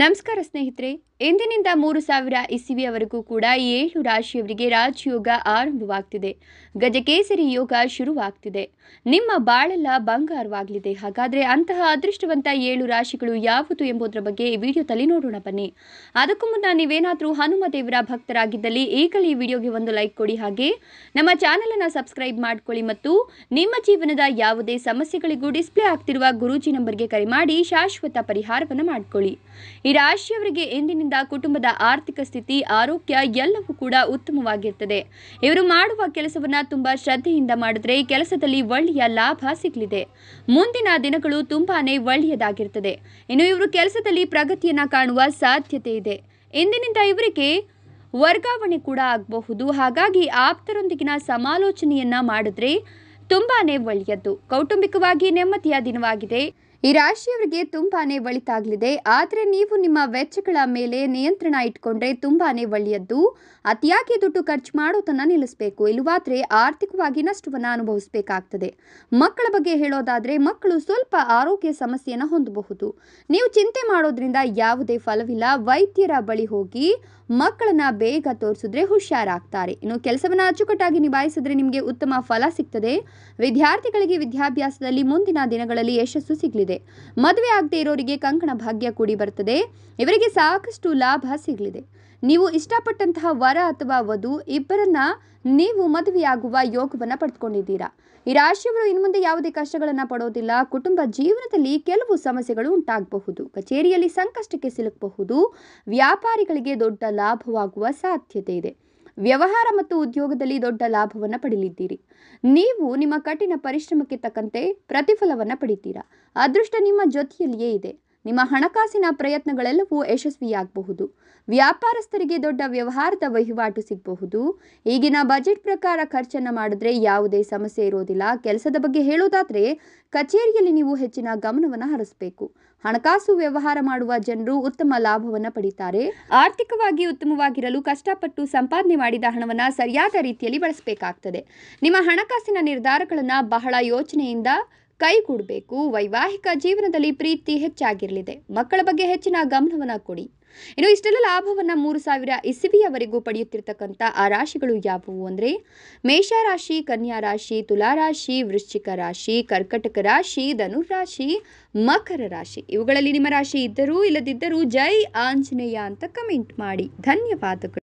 ನಮಸ್ಕಾರ ಸ್ನೇಹಿತರೆ ಇಂದಿನಿಂದ ಮೂರು ಸಾವಿರ ಇಸಿವಿಯವರೆಗೂ ಕೂಡ ಏಳು ರಾಶಿಯವರಿಗೆ ರಾಜಯೋಗ ಆರಂಭವಾಗ್ತಿದೆ ಗಜಕೇಸರಿ ಯೋಗ ಶುರುವಾಗ್ತಿದೆ ನಿಮ್ಮ ಬಾಳೆಲ್ಲ ಬಂಗಾರವಾಗಲಿದೆ ಹಾಗಾದರೆ ಅಂತಹ ಅದೃಷ್ಟವಂತ ಏಳು ರಾಶಿಗಳು ಯಾವುದು ಎಂಬುದರ ಬಗ್ಗೆ ಈ ವಿಡಿಯೋದಲ್ಲಿ ನೋಡೋಣ ಬನ್ನಿ ಅದಕ್ಕೂ ಮುನ್ನ ನೀವೇನಾದರೂ ಹನುಮ ದೇವರ ಭಕ್ತರಾಗಿದ್ದಲ್ಲಿ ಈಗಲೇ ಈ ವಿಡಿಯೋಗೆ ಒಂದು ಲೈಕ್ ಕೊಡಿ ಹಾಗೆ ನಮ್ಮ ಅನ್ನು ಸಬ್ಸ್ಕ್ರೈಬ್ ಮಾಡಿಕೊಳ್ಳಿ ಮತ್ತು ನಿಮ್ಮ ಜೀವನದ ಯಾವುದೇ ಸಮಸ್ಯೆಗಳಿಗೂ ಡಿಸ್ಪ್ಲೇ ಆಗ್ತಿರುವ ಗುರೂಜಿ ನಂಬರ್ಗೆ ಕರೆ ಮಾಡಿ ಶಾಶ್ವತ ಪರಿಹಾರವನ್ನು ಮಾಡಿಕೊಳ್ಳಿ ಈ ರಾಶಿಯವರಿಗೆ ಎಂದಿನಿಂದ ಕುಟುಂಬದ ಆರ್ಥಿಕ ಸ್ಥಿತಿ ಆರೋಗ್ಯ ಎಲ್ಲವೂ ಕೂಡ ಉತ್ತಮವಾಗಿರ್ತದೆ ಇವರು ಮಾಡುವ ಕೆಲಸವನ್ನ ತುಂಬಾ ಶ್ರದ್ಧೆಯಿಂದ ಮಾಡಿದ್ರೆ ಕೆಲಸದಲ್ಲಿ ಒಳ್ಳೆಯ ಲಾಭ ಸಿಗಲಿದೆ ಮುಂದಿನ ದಿನಗಳು ತುಂಬಾನೇ ಒಳ್ಳೆಯದಾಗಿರ್ತದೆ ಇನ್ನು ಇವರು ಕೆಲಸದಲ್ಲಿ ಪ್ರಗತಿಯನ್ನ ಕಾಣುವ ಸಾಧ್ಯತೆ ಇದೆ ಎಂದಿನಿಂದ ಇವರಿಗೆ ವರ್ಗಾವಣೆ ಕೂಡ ಆಗಬಹುದು ಹಾಗಾಗಿ ಆಪ್ತರೊಂದಿಗಿನ ಸಮಾಲೋಚನೆಯನ್ನ ಮಾಡಿದ್ರೆ ತುಂಬಾನೇ ಒಳ್ಳೆಯದ್ದು ಕೌಟುಂಬಿಕವಾಗಿ ನೆಮ್ಮದಿಯ ದಿನವಾಗಿದೆ ಈ ರಾಶಿಯವರಿಗೆ ತುಂಬಾನೇ ಒಳಿತಾಗಲಿದೆ ಆದರೆ ನೀವು ನಿಮ್ಮ ವೆಚ್ಚಗಳ ಮೇಲೆ ನಿಯಂತ್ರಣ ಇಟ್ಕೊಂಡ್ರೆ ತುಂಬಾನೇ ಒಳ್ಳೆಯದ್ದು ಅತಿಯಾಗಿ ದುಡ್ಡು ಖರ್ಚು ಮಾಡೋದನ್ನು ನಿಲ್ಲಿಸಬೇಕು ಇಲ್ಲವಾದ್ರೆ ಆರ್ಥಿಕವಾಗಿ ನಷ್ಟವನ್ನ ಅನುಭವಿಸಬೇಕಾಗ್ತದೆ ಮಕ್ಕಳ ಬಗ್ಗೆ ಹೇಳೋದಾದ್ರೆ ಮಕ್ಕಳು ಸ್ವಲ್ಪ ಆರೋಗ್ಯ ಸಮಸ್ಯೆಯನ್ನು ಹೊಂದಬಹುದು ನೀವು ಚಿಂತೆ ಮಾಡೋದ್ರಿಂದ ಯಾವುದೇ ಫಲವಿಲ್ಲ ವೈದ್ಯರ ಬಳಿ ಹೋಗಿ ಮಕ್ಕಳನ್ನ ಬೇಗ ತೋರಿಸಿದ್ರೆ ಹುಷಾರಾಗ್ತಾರೆ ಇನ್ನು ಕೆಲಸವನ್ನು ಅಚ್ಚುಕಟ್ಟಾಗಿ ನಿಭಾಯಿಸಿದ್ರೆ ನಿಮಗೆ ಉತ್ತಮ ಫಲ ಸಿಗ್ತದೆ ವಿದ್ಯಾರ್ಥಿಗಳಿಗೆ ವಿದ್ಯಾಭ್ಯಾಸದಲ್ಲಿ ಮುಂದಿನ ದಿನಗಳಲ್ಲಿ ಯಶಸ್ಸು ಸಿಗಲಿದೆ ಸಿಗಲಿದೆ ಮದುವೆ ಆಗದೆ ಇರೋರಿಗೆ ಕಂಕಣ ಭಾಗ್ಯ ಕೂಡಿ ಬರ್ತದೆ ಇವರಿಗೆ ಸಾಕಷ್ಟು ಲಾಭ ಸಿಗಲಿದೆ ನೀವು ಇಷ್ಟಪಟ್ಟಂತಹ ವರ ಅಥವಾ ವಧು ಇಬ್ಬರನ್ನ ನೀವು ಮದುವೆಯಾಗುವ ಯೋಗವನ್ನು ಪಡೆದುಕೊಂಡಿದ್ದೀರಾ ಈ ರಾಶಿಯವರು ಇನ್ನು ಮುಂದೆ ಯಾವುದೇ ಕಷ್ಟಗಳನ್ನ ಪಡೋದಿಲ್ಲ ಕುಟುಂಬ ಜೀವನದಲ್ಲಿ ಕೆಲವು ಸಮಸ್ಯೆಗಳು ಉಂಟಾಗಬಹುದು ಕಚೇರಿಯಲ್ಲಿ ಸಂಕಷ್ಟಕ್ಕೆ ಸಿಲುಕಬಹುದು ವ್ಯಾಪಾರಿಗಳಿಗೆ ದೊಡ್ಡ ಲಾಭವಾಗುವ ಸಾಧ್ಯತೆ ಇದೆ ವ್ಯವಹಾರ ಮತ್ತು ಉದ್ಯೋಗದಲ್ಲಿ ದೊಡ್ಡ ಲಾಭವನ್ನು ಪಡೆಯಲಿದ್ದೀರಿ ನೀವು ನಿಮ್ಮ ಕಠಿಣ ಪರಿಶ್ರಮಕ್ಕೆ ತಕ್ಕಂತೆ ಪ್ರತಿಫಲವನ್ನು ಪಡಿತೀರಾ ಅದೃಷ್ಟ ನಿಮ್ಮ ಜೊತೆಯಲ್ಲಿಯೇ ಇದೆ ನಿಮ್ಮ ಹಣಕಾಸಿನ ಪ್ರಯತ್ನಗಳೆಲ್ಲವೂ ಯಶಸ್ವಿಯಾಗಬಹುದು ವ್ಯಾಪಾರಸ್ಥರಿಗೆ ದೊಡ್ಡ ವ್ಯವಹಾರದ ವಹಿವಾಟು ಸಿಗಬಹುದು ಈಗಿನ ಬಜೆಟ್ ಪ್ರಕಾರ ಖರ್ಚನ್ನು ಮಾಡಿದ್ರೆ ಯಾವುದೇ ಸಮಸ್ಯೆ ಇರೋದಿಲ್ಲ ಕೆಲಸದ ಬಗ್ಗೆ ಹೇಳೋದಾದರೆ ಕಚೇರಿಯಲ್ಲಿ ನೀವು ಹೆಚ್ಚಿನ ಗಮನವನ್ನು ಹರಿಸಬೇಕು ಹಣಕಾಸು ವ್ಯವಹಾರ ಮಾಡುವ ಜನರು ಉತ್ತಮ ಲಾಭವನ್ನು ಪಡಿತಾರೆ ಆರ್ಥಿಕವಾಗಿ ಉತ್ತಮವಾಗಿರಲು ಕಷ್ಟಪಟ್ಟು ಸಂಪಾದನೆ ಮಾಡಿದ ಹಣವನ್ನು ಸರಿಯಾದ ರೀತಿಯಲ್ಲಿ ಬಳಸಬೇಕಾಗ್ತದೆ ನಿಮ್ಮ ಹಣಕಾಸಿನ ನಿರ್ಧಾರಗಳನ್ನು ಬಹಳ ಯೋಚನೆಯಿಂದ ಕೈಗೂಡಬೇಕು ವೈವಾಹಿಕ ಜೀವನದಲ್ಲಿ ಪ್ರೀತಿ ಹೆಚ್ಚಾಗಿರಲಿದೆ ಮಕ್ಕಳ ಬಗ್ಗೆ ಹೆಚ್ಚಿನ ಗಮನವನ್ನು ಕೊಡಿ ಇನ್ನು ಇಷ್ಟೆಲ್ಲ ಲಾಭವನ್ನು ಮೂರು ಸಾವಿರ ಇಸವಿಯವರೆಗೂ ಪಡೆಯುತ್ತಿರ್ತಕ್ಕಂಥ ಆ ರಾಶಿಗಳು ಯಾವುವು ಅಂದರೆ ರಾಶಿ ಕನ್ಯಾ ರಾಶಿ ತುಲಾರಾಶಿ ವೃಶ್ಚಿಕ ರಾಶಿ ಕರ್ಕಟಕ ರಾಶಿ ಧನುರಾಶಿ ಮಕರ ರಾಶಿ ಇವುಗಳಲ್ಲಿ ನಿಮ್ಮ ರಾಶಿ ಇದ್ದರೂ ಇಲ್ಲದಿದ್ದರೂ ಜೈ ಆಂಜನೇಯ ಅಂತ ಕಮೆಂಟ್ ಮಾಡಿ ಧನ್ಯವಾದಗಳು